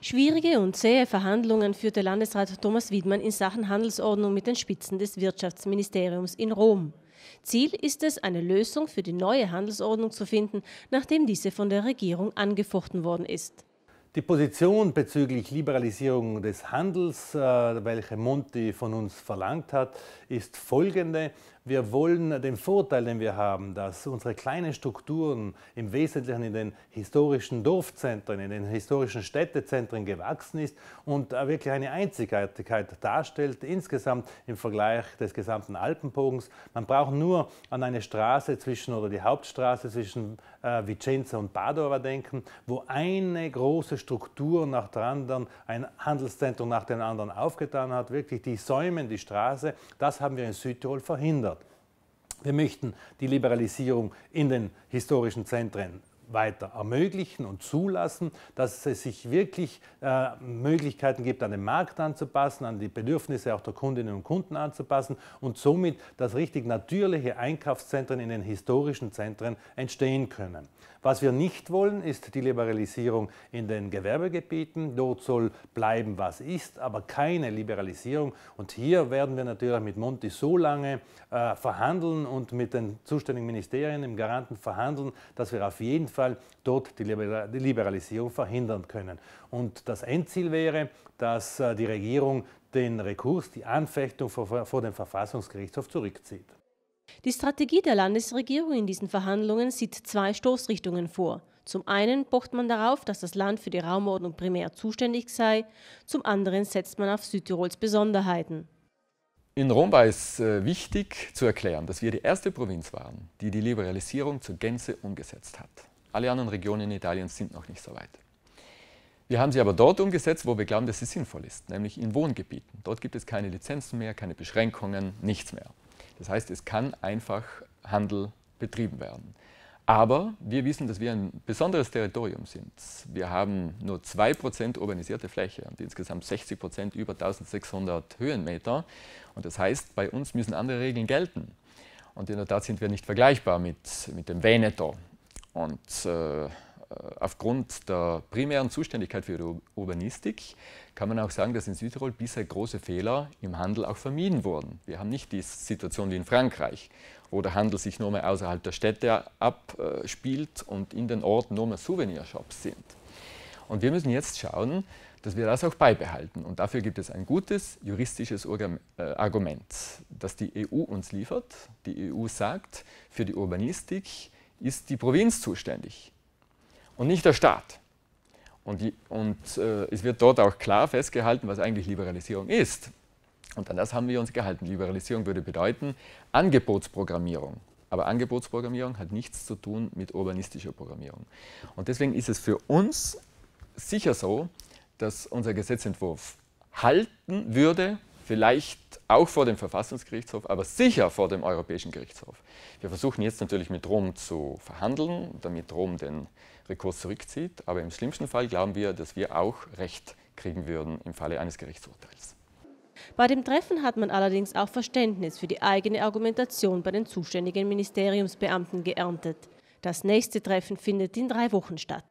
Schwierige und zähe Verhandlungen führte Landesrat Thomas Wiedmann in Sachen Handelsordnung mit den Spitzen des Wirtschaftsministeriums in Rom. Ziel ist es, eine Lösung für die neue Handelsordnung zu finden, nachdem diese von der Regierung angefochten worden ist. Die Position bezüglich Liberalisierung des Handels, äh, welche Monti von uns verlangt hat, ist folgende. Wir wollen den Vorteil, den wir haben, dass unsere kleinen Strukturen im Wesentlichen in den historischen Dorfzentren, in den historischen Städtezentren gewachsen ist und äh, wirklich eine Einzigartigkeit darstellt insgesamt im Vergleich des gesamten Alpenbogens. Man braucht nur an eine Straße zwischen oder die Hauptstraße zwischen äh, Vicenza und Padova denken, wo eine große Struktur nach der anderen, ein Handelszentrum nach dem anderen aufgetan hat. Wirklich die Säumen, die Straße, das haben wir in Südtirol verhindert. Wir möchten die Liberalisierung in den historischen Zentren weiter ermöglichen und zulassen, dass es sich wirklich äh, Möglichkeiten gibt, an den Markt anzupassen, an die Bedürfnisse auch der Kundinnen und Kunden anzupassen und somit, dass richtig natürliche Einkaufszentren in den historischen Zentren entstehen können. Was wir nicht wollen, ist die Liberalisierung in den Gewerbegebieten. Dort soll bleiben, was ist, aber keine Liberalisierung. Und hier werden wir natürlich mit Monti so lange äh, verhandeln und mit den zuständigen Ministerien im Garanten verhandeln, dass wir auf jeden Fall Fall dort die Liberalisierung verhindern können. Und das Endziel wäre, dass äh, die Regierung den Rekurs, die Anfechtung vor dem Verfassungsgerichtshof zurückzieht. Die Strategie der Landesregierung in diesen Verhandlungen sieht zwei Stoßrichtungen vor. Zum einen pocht man darauf, dass das Land für die Raumordnung primär zuständig sei, zum anderen setzt man auf Südtirols Besonderheiten. In Rom war es wichtig zu erklären, dass wir die erste Provinz waren, die die Liberalisierung zur Gänze umgesetzt hat. Alle anderen Regionen in Italien sind noch nicht so weit. Wir haben sie aber dort umgesetzt, wo wir glauben, dass sie sinnvoll ist, nämlich in Wohngebieten. Dort gibt es keine Lizenzen mehr, keine Beschränkungen, nichts mehr. Das heißt, es kann einfach Handel betrieben werden. Aber wir wissen, dass wir ein besonderes Territorium sind. Wir haben nur 2% urbanisierte Fläche und insgesamt 60% über 1600 Höhenmeter. Und das heißt, bei uns müssen andere Regeln gelten. Und in der Tat sind wir nicht vergleichbar mit, mit dem Veneto und äh, äh, aufgrund der primären Zuständigkeit für die Urbanistik kann man auch sagen, dass in Südtirol bisher große Fehler im Handel auch vermieden wurden. Wir haben nicht die Situation wie in Frankreich, wo der Handel sich nur mehr außerhalb der Städte abspielt und in den Orten nur mehr Souvenirshops sind. Und wir müssen jetzt schauen, dass wir das auch beibehalten. Und dafür gibt es ein gutes juristisches äh, Argument, das die EU uns liefert. Die EU sagt, für die Urbanistik ist die Provinz zuständig und nicht der Staat. Und, die, und äh, es wird dort auch klar festgehalten, was eigentlich Liberalisierung ist. Und an das haben wir uns gehalten. Liberalisierung würde bedeuten Angebotsprogrammierung. Aber Angebotsprogrammierung hat nichts zu tun mit urbanistischer Programmierung. Und deswegen ist es für uns sicher so, dass unser Gesetzentwurf halten würde, vielleicht auch vor dem Verfassungsgerichtshof, aber sicher vor dem Europäischen Gerichtshof. Wir versuchen jetzt natürlich mit Rom zu verhandeln, damit Rom den Rekurs zurückzieht, aber im schlimmsten Fall glauben wir, dass wir auch Recht kriegen würden im Falle eines Gerichtsurteils. Bei dem Treffen hat man allerdings auch Verständnis für die eigene Argumentation bei den zuständigen Ministeriumsbeamten geerntet. Das nächste Treffen findet in drei Wochen statt.